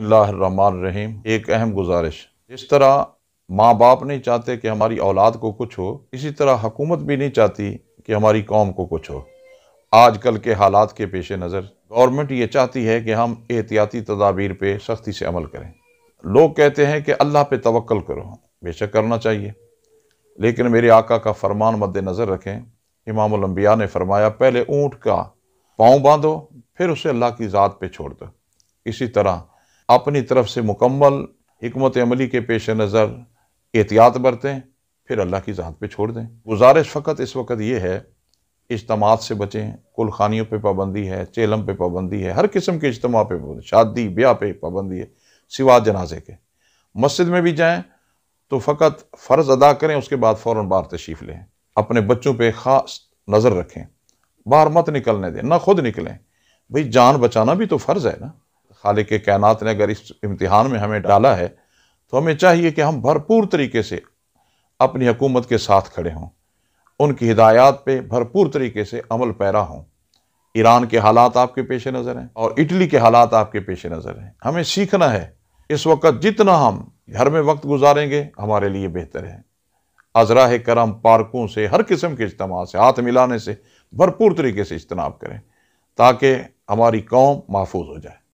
اللہ الرحمن الرحیم ایک اہم گزارش اس طرح ماں باپ نہیں چاہتے کہ ہماری اولاد کو کچھ ہو اسی طرح حکومت بھی نہیں چاہتی کہ ہماری قوم کو کچھ ہو آج کل کے حالات کے پیش نظر گورنمنٹ یہ چاہتی ہے کہ ہم احتیاطی تدابیر پہ سختی سے عمل کریں لوگ کہتے ہیں کہ اللہ پہ توکل کرو بے شک کرنا چاہیے لیکن میرے آقا کا فرمان مد نظر رکھیں امام الانبیاء نے فرمایا پہلے اونٹ کا پاؤں باندھو پھر اسے اللہ کی ذات پہ چھوڑ دو اسی طرح اپنی طرف سے مکمل حکمت عملی کے پیش نظر احتیاط برتیں پھر اللہ کی ذات پہ چھوڑ دیں گزارش فقط اس وقت یہ ہے اجتماعات سے بچیں کل خانیوں پہ پابندی ہے چیلم پہ پابندی ہے ہر قسم کے اجتماع پہ پابندی شادی بیاہ پہ پابندی ہے سوا جنازے کے مسجد میں بھی جائیں تو فقط فرض ادا کریں اس کے بعد فوراً بار تشریف لیں اپنے بچوں پہ خاص نظر رکھیں باہر مت نکلنے دیں نہ خود نکلیں بھئی جان بچانا بھی تو فرض ہے نا کائنات نے اگر اس امتحان میں ہمیں ڈالا ہے تو ہمیں چاہیے کہ ہم بھرپور طریقے سے اپنی حکومت کے ساتھ کھڑے ہوں ان کی ہدایات پہ بھرپور طریقے سے عمل پیرا ہوں ایران کے حالات آپ کے پیش نظر ہیں اور اٹلی کے حالات آپ کے پیش نظر ہیں ہمیں سیکھنا ہے اس وقت جتنا ہم گھر میں وقت گزاریں گے ہمارے لیے بہتر ہے اذراہ کرم پارکوں سے ہر قسم کے اجتماع سے ہاتھ ملانے سے بھرپور طریقے سے اجتناب کریں تاکہ ہماری قوم محفوظ ہو جائے